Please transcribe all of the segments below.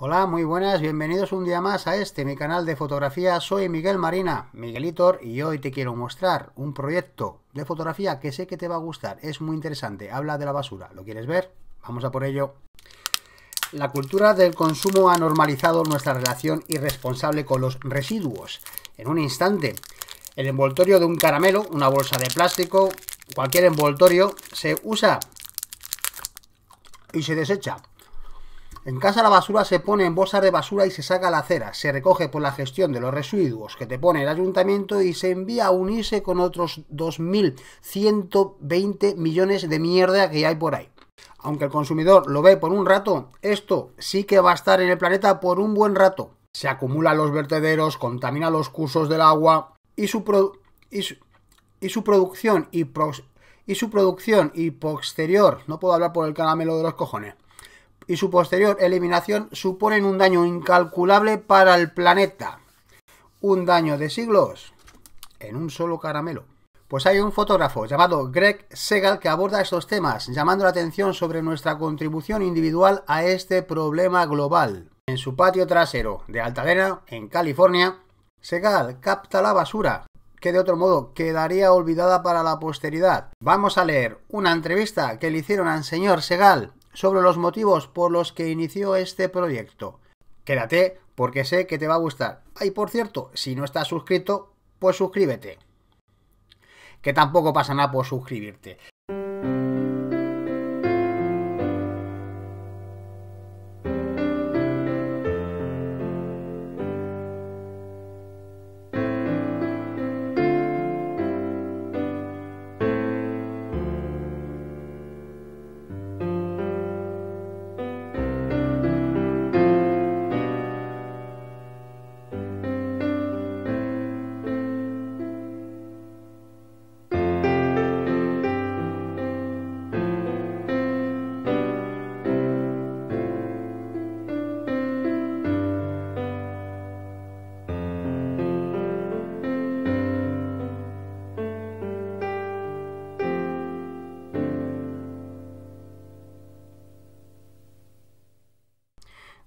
Hola, muy buenas, bienvenidos un día más a este, mi canal de fotografía. Soy Miguel Marina, Miguelitor, y hoy te quiero mostrar un proyecto de fotografía que sé que te va a gustar, es muy interesante, habla de la basura. ¿Lo quieres ver? Vamos a por ello. La cultura del consumo ha normalizado nuestra relación irresponsable con los residuos. En un instante, el envoltorio de un caramelo, una bolsa de plástico, cualquier envoltorio, se usa y se desecha en casa la basura se pone en bolsa de basura y se saca la acera, se recoge por la gestión de los residuos que te pone el ayuntamiento y se envía a unirse con otros 2.120 millones de mierda que hay por ahí. Aunque el consumidor lo ve por un rato, esto sí que va a estar en el planeta por un buen rato. Se acumulan los vertederos, contamina los cursos del agua y su, y su, producción y, y su producción y posterior, no puedo hablar por el caramelo de los cojones, y su posterior eliminación suponen un daño incalculable para el planeta. Un daño de siglos en un solo caramelo. Pues hay un fotógrafo llamado Greg Segal que aborda estos temas, llamando la atención sobre nuestra contribución individual a este problema global. En su patio trasero de Altadena, en California, Segal capta la basura, que de otro modo quedaría olvidada para la posteridad. Vamos a leer una entrevista que le hicieron al señor Segal sobre los motivos por los que inició este proyecto. Quédate porque sé que te va a gustar. Y por cierto, si no estás suscrito, pues suscríbete. Que tampoco pasa nada por suscribirte.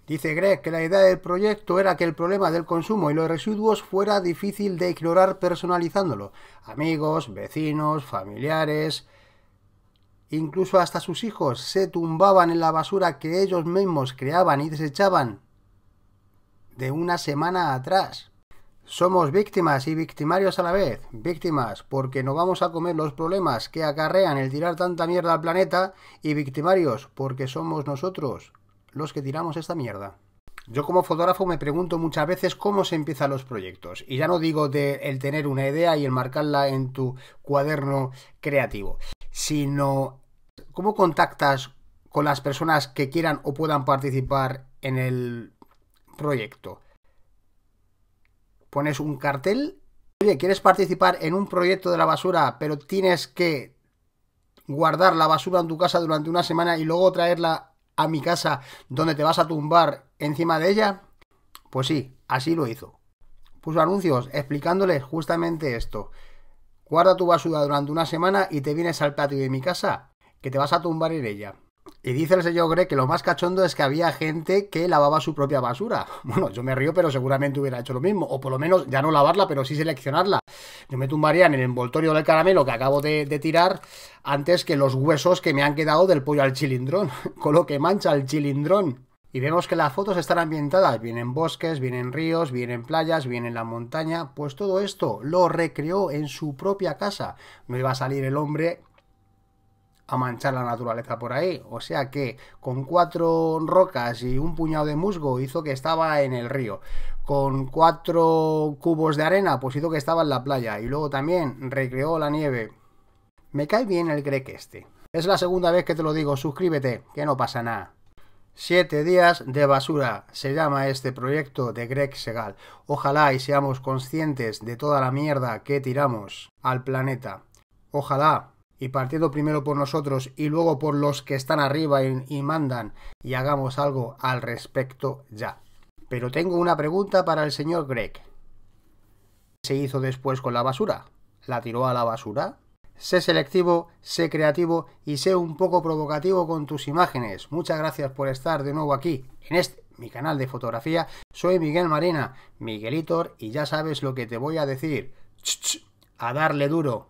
Dice Greg que la idea del proyecto era que el problema del consumo y los residuos fuera difícil de ignorar personalizándolo. Amigos, vecinos, familiares, incluso hasta sus hijos se tumbaban en la basura que ellos mismos creaban y desechaban de una semana atrás. Somos víctimas y victimarios a la vez. Víctimas porque no vamos a comer los problemas que acarrean el tirar tanta mierda al planeta y victimarios porque somos nosotros los que tiramos esta mierda. Yo como fotógrafo me pregunto muchas veces cómo se empiezan los proyectos. Y ya no digo de el tener una idea y el marcarla en tu cuaderno creativo, sino cómo contactas con las personas que quieran o puedan participar en el proyecto. Pones un cartel. Oye, ¿quieres participar en un proyecto de la basura, pero tienes que guardar la basura en tu casa durante una semana y luego traerla mi casa donde te vas a tumbar encima de ella? Pues sí, así lo hizo. Puso anuncios explicándoles justamente esto. Guarda tu basura durante una semana y te vienes al patio de mi casa, que te vas a tumbar en ella. Y dice el señor Grey que lo más cachondo es que había gente que lavaba su propia basura. Bueno, yo me río, pero seguramente hubiera hecho lo mismo. O por lo menos, ya no lavarla, pero sí seleccionarla. Yo me tumbaría en el envoltorio del caramelo que acabo de, tirar antes que los huesos que me han quedado del pollo al chilindrón. Con lo que mancha el chilindrón. Y vemos que las fotos están ambientadas, vienen bosques, vienen ríos, vienen playas, vienen la montaña, pues todo esto lo recreó en su propia casa. No iba a salir el hombre manchar la naturaleza por ahí. O sea que con cuatro rocas y un puñado de musgo hizo que estaba en el río. Con cuatro cubos de arena, pues hizo que estaba en la playa. Y luego también recreó la nieve. Me cae bien el Greg este. Es la segunda vez que te lo digo, suscríbete, que no pasa nada. Siete días de basura se llama este proyecto de Greg Segal. Ojalá y seamos conscientes de toda la mierda que tiramos al planeta. Ojalá y partiendo primero por nosotros y luego por los que están arriba y, mandan y hagamos algo al respecto ya. Pero tengo una pregunta para el señor Greg. ¿Qué se hizo después con la basura? ¿La tiró a la basura? Sé selectivo, sé creativo y sé un poco provocativo con tus imágenes. Muchas gracias por estar de nuevo aquí, en este mi canal de fotografía. Soy Miguel Marina, Miguelitor, y ya sabes lo que te voy a decir. a darle duro.